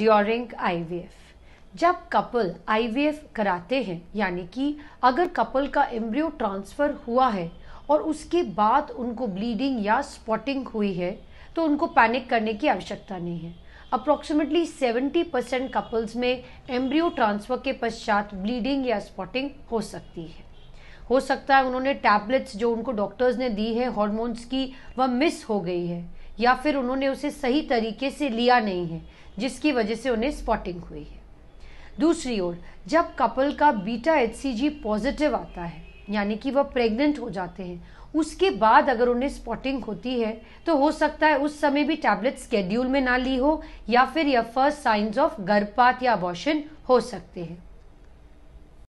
during IVF जब couple IVF कराते हैं यानी कि अगर कपल का एम्ब्रियो ट्रांसफ़र हुआ है और उसके बाद उनको ब्लीडिंग या स्पॉटिंग हुई है तो उनको पैनिक करने की आवश्यकता नहीं है अप्रॉक्सीमेटली 70 परसेंट कपल्स में एम्ब्रियो ट्रांसफ़र के पश्चात ब्लीडिंग या स्पॉटिंग हो सकती है हो सकता है उन्होंने टैबलेट्स जो उनको डॉक्टर्स ने दी है हॉर्मोन्स की वह मिस हो गई है या फिर उन्होंने उसे सही तरीके से लिया नहीं है जिसकी वजह से उन्हें स्पॉटिंग हुई है दूसरी ओर जब कपल का बीटा एच पॉजिटिव आता है यानी कि वह प्रेग्नेंट हो जाते हैं उसके बाद अगर उन्हें स्पॉटिंग होती है तो हो सकता है उस समय भी टैबलेट स्केड्यूल में ना ली हो या फिर यह फर्स्ट साइंस ऑफ गर्भपात या अबॉशन हो सकते हैं